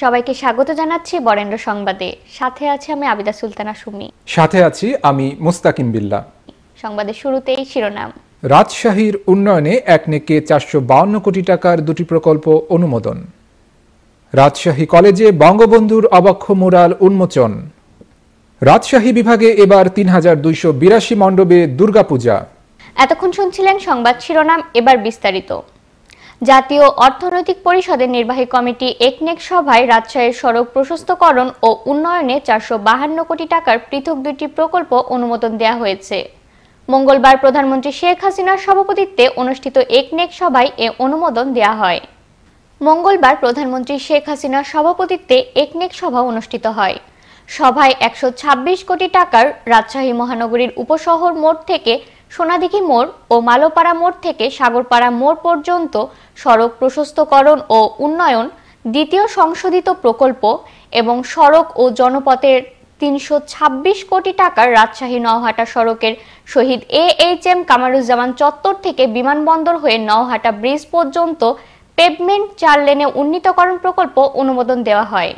সবাইকে স্বাগত জানাচ্ছি বরেন্দ্র সংবাদে সাথে আছে আমি আবিদা সুলতানা সুমি সাথে আছি আমি মুস্তাকিম বিল্লা সংবাদের শুরুতেই শিরোনাম রাজশাহীর উন্নয়নে এক নেকে চারশো বাউন্ন কোটি টাকার দুটি প্রকল্প অনুমোদন রাজশাহী কলেজে বঙ্গবন্ধুর অবক্ষ মুরাল উন্মোচন রাজশাহী বিভাগে এবার তিন হাজার দুইশো বিরাশি মণ্ডপে দুর্গাপূজা এতক্ষণ শুনছিলেন সংবাদ শিরোনাম এবার বিস্তারিত জাতীয় অর্থনৈতিক পরিষদের নির্বাহী কমিটি একনেক সভায় রাজশাহীর সড়ক প্রশস্তকরণ ও উন্নয়নে চারশো বাহান্ন কোটি টাকার পৃথক দুইটি প্রকল্প অনুমোদন দেয়া হয়েছে মঙ্গলবার প্রধানমন্ত্রী শেখ হাসিনার সভাপতিত্বে অনুষ্ঠিত একনেক সভায় এ অনুমোদন দেয়া হয় মঙ্গলবার প্রধানমন্ত্রী শেখ হাসিনার সভাপতিত্বে একনেক সভা অনুষ্ঠিত হয় সভায় একশো কোটি টাকার রাজশাহী মহানগরীর উপশহর মোড় থেকে সোনাদিঘি মোড় ও মালোপাড়া মোড় থেকে সাগরপাড়া মোড় পর্যন্ত সড়ক প্রশস্তকরণ ও উন্নয়ন দ্বিতীয় সংশোধিত প্রকল্প এবং সড়ক ও জনপথের তিনশো ছাব্বিশ কোটি টাকার রাজশাহী নওহাটা সড়কের Shahid A H M Kamaruzzaman চত্বর থেকে বিমানবন্দর হয়ে নওহাটা ব্রিজ পর্যন্ত পেভমেন্ট চার লেনে উন্নীতকরণ প্রকল্প অনুমোদন দেওয়া হয়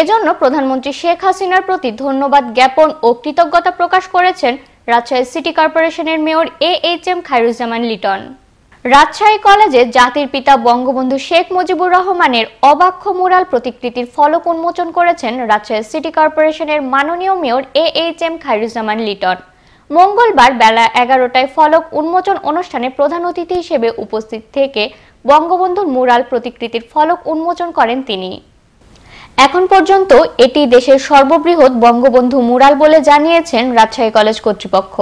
এজন্য প্রধানমন্ত্রী শেখ হাসিনার প্রতি ধন্যবাদ জ্ঞাপন ও কৃতজ্ঞতা প্রকাশ করেছেন রাজশাহী সিটি কর্পোরেশনের mayor A H M Khairuzzaman Liton Rajshahi কলেজে জাতির পিতা বঙ্গবন্ধু শেখ মুজিবুর রহমানের অবাক্ষ মুরাল প্রতিকৃতির ফলক উন্মোচন করেছেন রাজশাহী সিটি কর্পোরেশনের মাননীয় mayor A H M Khairuzzaman Liton মঙ্গলবার বেলা এগারোটায় ফলক উন্মোচন অনুষ্ঠানে প্রধান অতিথি হিসেবে উপস্থিত থেকে বঙ্গবন্ধুর মুরাল প্রতিকৃতির ফলক উন্মোচন করেন তিনি এখন পর্যন্ত এটি দেশের সর্ববৃহৎ বঙ্গবন্ধু মুরাল বলে জানিয়েছেন রাজশাহী কলেজ কর্তৃপক্ষ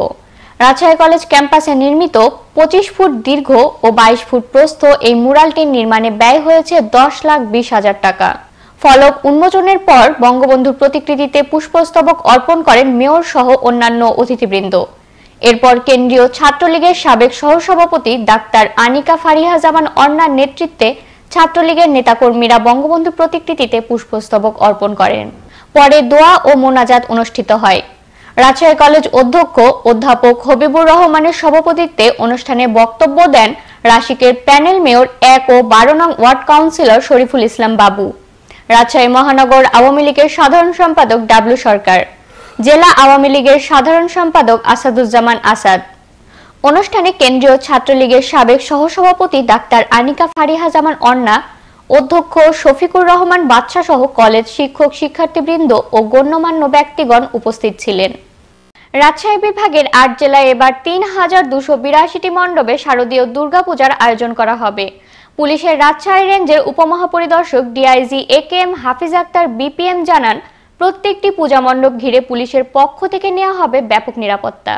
রাজশাহী কলেজ ক্যাম্পাসে নির্মিত পঁচিশ ফুট দীর্ঘ ও বাইশ ফুট প্রস্থ এই মুরালটির নির্মাণে ব্যয় হয়েছে দশ লাখ বিশ হাজার টাকা ফলক উন্মোচনের পর বঙ্গবন্ধুর প্রতিকৃতিতে পুষ্পস্তবক অর্পণ করেন মেয়র সহ অন্যান্য অতিথিবৃন্দ এরপর কেন্দ্রীয় ছাত্রলীগের সাবেক সহসভাপতি ডাক্তার আনিকা ফারিহা জামান অন্যার নেতৃত্বে ছাত্রলীগের নেতাকর্মীরা বঙ্গবন্ধু প্রতিকৃতিতে পুষ্পস্তবক অর্পণ করেন পরে দোয়া ও মোনাজাত অনুষ্ঠিত হয় রাজশাহী কলেজ অধ্যক্ষ অধ্যাপক হবিবুর রহমানের সভাপতিত্বে অনুষ্ঠানে বক্তব্য দেন রাশিকের প্যানেল মেয়র এক ও বারো নং ওয়ার্ড কাউন্সিলর শরীফুল ইসলাম বাবু রাজশাহী মহানগর আওয়ামী লীগের সাধারণ সম্পাদক ডাব্লু সরকার জেলা আওয়ামী লীগের সাধারণ সম্পাদক আসাদুজ্জামান আসাদ অনুষ্ঠানে কেন্দ্রীয় ছাত্রলীগের সাবেক সহসভাপতি ডাক্তার আনিকা ফারিহা জামান অন্না অধ্যক্ষ শফিকুর রহমান বাদশাহ সহ কলেজ শিক্ষক শিক্ষার্থীবৃন্দ ও গণ্যমান্য ব্যক্তিগণ উপস্থিত ছিলেন রাজশাহী বিভাগের আট জেলায় এবার তিন হাজার দুশো বিরাশিটি মণ্ডপে শারদীয় দুর্গাপূজার আয়োজন করা হবে পুলিশের রাজশাহী রেঞ্জের উপমহাপরিদর্শক DIG A K M Hafiz Akhtar BPM জানান প্রত্যেকটি পূজা মণ্ডপ ঘিরে পুলিশের পক্ষ থেকে নেওয়া হবে ব্যাপক নিরাপত্তা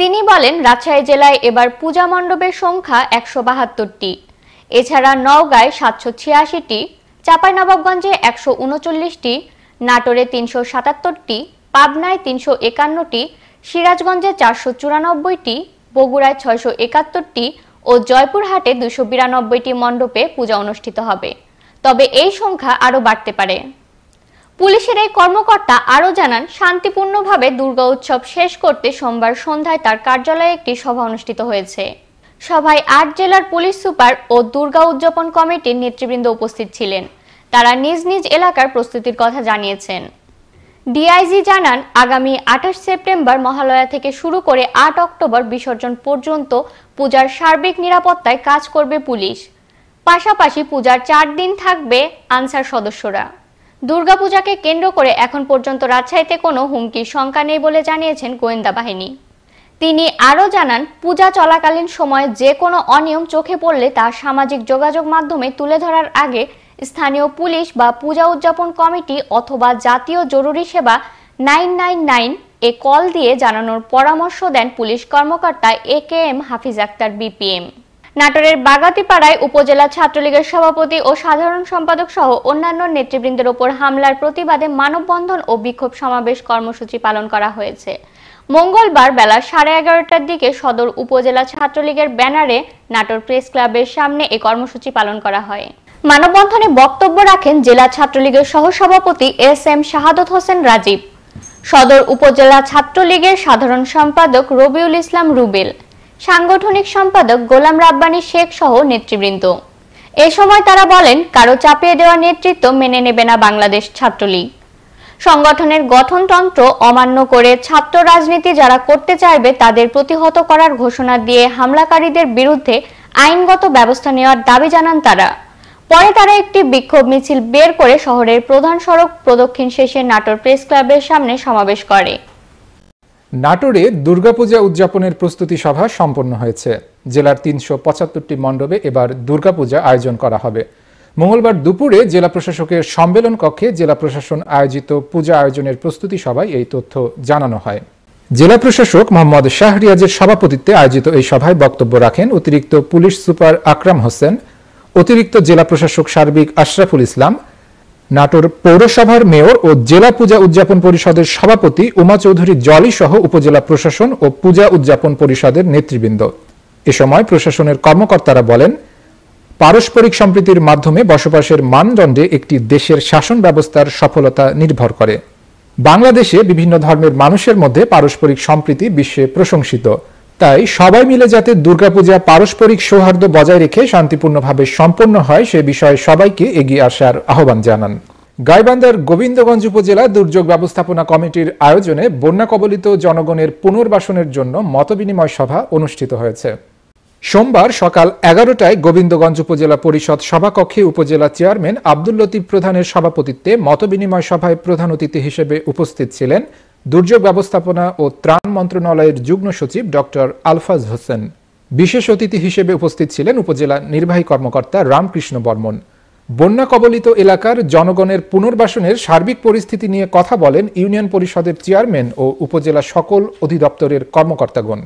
তিনি বলেন রাজশাহী জেলায় এবার পূজা মণ্ডপের সংখ্যা একশো বাহাত্তরটি এছাড়া নওগাঁয় সাতশো ছিয়াশিটি চাঁপাইনবাবগঞ্জে একশো উনচল্লিশটি নাটোরে তিনশো সাতাত্তরটি পাবনায় তিনশো একান্নটি সিরাজগঞ্জে চারশো চুরানব্বইটি বগুড়ায় ছয়শো একাত্তরটি ও জয়পুরহাটে দুশো বিরানব্বইটি মণ্ডপে পূজা অনুষ্ঠিত হবে তবে এই সংখ্যা আরও বাড়তে পারে পুলিশের এই কর্মকর্তা আরও জানান শান্তিপূর্ণভাবে দুর্গা উৎসব শেষ করতে সোমবার সন্ধ্যায় তার কার্যালয়ে একটি সভা অনুষ্ঠিত হয়েছে সভায় আট জেলার পুলিশ সুপার ও দুর্গা উদযাপন কমিটির নেতৃবৃন্দ উপস্থিত ছিলেন তারা নিজ নিজ এলাকার প্রস্তুতির কথা জানিয়েছেন ডিআইজি জানান আগামী আঠাশ সেপ্টেম্বর মহালয়া থেকে শুরু করে আট অক্টোবর বিসর্জন পর্যন্ত পূজার সার্বিক নিরাপত্তায় কাজ করবে পুলিশ পাশাপাশি পূজার চার দিন থাকবে আনসার সদস্যরা দুর্গাপূজাকে কেন্দ্র করে এখন পর্যন্ত রাজশাহীতে কোনো হুমকির শঙ্কা নেই বলে জানিয়েছেন গোয়েন্দা বাহিনী তিনি আরও জানান পূজা চলাকালীন সময়ে যে কোনো অনিয়ম চোখে পড়লে তা সামাজিক যোগাযোগ মাধ্যমে তুলে ধরার আগে স্থানীয় পুলিশ বা পূজা উদযাপন কমিটি অথবা জাতীয় জরুরি সেবা নাইন নাইন নাইন এ কল দিয়ে জানানোর পরামর্শ দেন পুলিশ কর্মকর্তা A K M Hafiz Akhtar BPM নাটোরের বাগাতিপাড়ায় উপজেলা ছাত্রলীগের সভাপতি ও সাধারণ সম্পাদক সহ অন্যান্য নেতৃবৃন্দের ওপর হামলার প্রতিবাদে মানববন্ধন ও বিক্ষোভ সমাবেশ কর্মসূচি পালন করা হয়েছে মঙ্গলবার বেলা সাড়ে এগারোটার দিকে সদর উপজেলা ছাত্রলীগের ব্যানারে নাটোর প্রেস ক্লাবের সামনে এ কর্মসূচি পালন করা হয় মানববন্ধনে বক্তব্য রাখেন জেলা ছাত্রলীগের সহসভাপতি এস এম শাহাদত হোসেন রাজীব সদর উপজেলা ছাত্রলীগের সাধারণ সম্পাদক রবিউল ইসলাম রুবেল সাংগঠনিক সম্পাদক গোলাম রাব্বানী শেখ সহ নেতৃবৃন্দ এ সময় তারা বলেন কারো চাপিয়ে দেওয়ার নেতৃত্ব মেনে নেবে না বাংলাদেশ ছাত্রলীগ সংগঠনের গঠনতন্ত্র অমান্য করে ছাত্র রাজনীতি যারা করতে চাইবে তাদের প্রতিহত করার ঘোষণা দিয়ে হামলাকারীদের বিরুদ্ধে আইনগত ব্যবস্থা নেওয়ার দাবি জানান তারা পরে তারা একটি বিক্ষোভ মিছিল বের করে শহরের প্রধান সড়ক প্রদক্ষিণ শেষে নাটোর প্রেস ক্লাবের সামনে সমাবেশ করে নাটোরে দুর্গাপূজা উদযাপনের প্রস্তুতি সভা সম্পন্ন হয়েছে জেলার তিনশো পঁচাত্তরটি মণ্ডপে এবার দুর্গাপূজা আয়োজন করা হবে মঙ্গলবার দুপুরে জেলা প্রশাসকের সম্মেলন কক্ষে জেলা প্রশাসন আয়োজিত পূজা আয়োজনের প্রস্তুতি সভায় এই তথ্য জানানো হয় জেলা প্রশাসক মোহাম্মদ শাহরিয়াজের সভাপতিত্বে আয়োজিত এই সভায় বক্তব্য রাখেন অতিরিক্ত পুলিশ সুপার আকরাম হোসেন অতিরিক্ত জেলা প্রশাসক সার্বিক আশরাফুল ইসলাম নাটোর পৌরসভার মেয়র ও জেলা পূজা উদযাপন পরিষদের সভাপতি উমা চৌধুরী জলি সহ উপজেলা প্রশাসন ও পূজা উদযাপন পরিষদের নেতৃবৃন্দ এ সময় প্রশাসনের কর্মকর্তারা বলেন পারস্পরিক সম্প্রীতির মাধ্যমে বসবাসের মানদণ্ডে একটি দেশের শাসন ব্যবস্থার সফলতা নির্ভর করে বাংলাদেশে বিভিন্ন ধর্মের মানুষের মধ্যে পারস্পরিক সম্প্রীতি বিশ্বে প্রশংসিত তাই সবাই মিলে যাতে দুর্গাপূজা পারস্পরিক সৌহার্দ্য বজায় রেখে শান্তিপূর্ণভাবে সম্পন্ন হয় সে বিষয়ে সবাইকে এগিয়ে আসার আহ্বান জানান গাইবান্ধার গোবিন্দগঞ্জ উপজেলা দুর্যোগ ব্যবস্থাপনা কমিটির আয়োজনে বন্যা কবলিত জনগণের পুনর্বাসনের জন্য মতবিনিময় সভা অনুষ্ঠিত হয়েছে সোমবার সকাল এগারোটায় গোবিন্দগঞ্জ উপজেলা পরিষদ সভাকক্ষে উপজেলা চেয়ারম্যান আব্দুল লতিফ প্রধানের সভাপতিত্বে মতবিনিময় সভায় প্রধান অতিথি হিসেবে উপস্থিত ছিলেন দুর্যোগ ব্যবস্থাপনা ও ত্রাণ মন্ত্রণালয়ের যুগ্ম সচিব ডক্টর আলফাজ হোসেন বিশেষ অতিথি হিসেবে উপস্থিত ছিলেন উপজেলা নির্বাহী কর্মকর্তা রামকৃষ্ণ বর্মন বন্যা কবলিত এলাকার জনগণের পুনর্বাসনের সার্বিক পরিস্থিতি নিয়ে কথা বলেন ইউনিয়ন পরিষদের চেয়ারম্যান ও উপজেলা সকল অধিদপ্তরের কর্মকর্তাগণ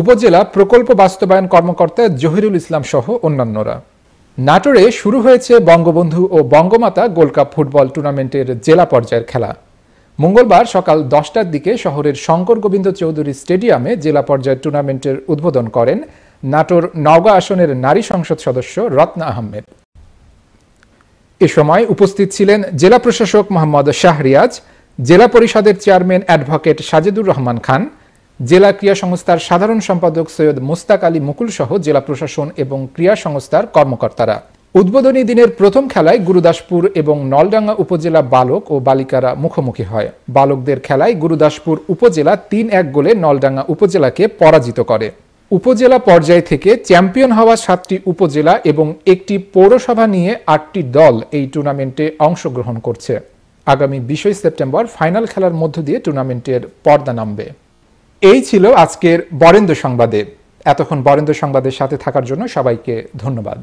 উপজেলা প্রকল্প বাস্তবায়ন কর্মকর্তা জহিরুল ইসলাম সহ অন্যান্যরা নাটোরে শুরু হয়েছে বঙ্গবন্ধু ও বঙ্গমাতা গোল্ড কাপ ফুটবল টুর্নামেন্টের জেলা পর্যায়ের খেলা মঙ্গলবার সকাল দশটার দিকে শহরের শঙ্কর গোবিন্দ চৌধুরী স্টেডিয়ামে জেলা পর্যায়ের টুর্নামেন্টের উদ্বোধন করেন নাটোর নওগাঁ আসনের নারী সংসদ সদস্য রত্না আহমেদ এ সময় উপস্থিত ছিলেন জেলা প্রশাসক মোহাম্মদ শাহরিয়াজ জেলা পরিষদের চেয়ারম্যান অ্যাডভোকেট সাজেদুর রহমান খান জেলা ক্রিয়া সংস্থার সাধারণ সম্পাদক সৈয়দ মুস্তাক আলী মুকুলসহ জেলা প্রশাসন এবং ক্রিয়া সংস্থার কর্মকর্তারা উদ্বোধনী দিনের প্রথম খেলায় গুরুদাসপুর এবং নলডাঙ্গা উপজেলা বালক ও বালিকারা মুখোমুখি হয় বালকদের খেলায় গুরুদাসপুর উপজেলা তিন এক গোলে নলডাঙ্গা উপজেলাকে পরাজিত করে উপজেলা পর্যায় থেকে চ্যাম্পিয়ন হওয়া সাতটি উপজেলা এবং একটি পৌরসভা নিয়ে আটটি দল এই টুর্নামেন্টে অংশগ্রহণ করছে আগামী বিশই সেপ্টেম্বর ফাইনাল খেলার মধ্য দিয়ে টুর্নামেন্টের পর্দা নামবে এই ছিল আজকের বরেন্দ্র সংবাদে এতক্ষণ বরেন্দ্র সংবাদের সাথে থাকার জন্য সবাইকে ধন্যবাদ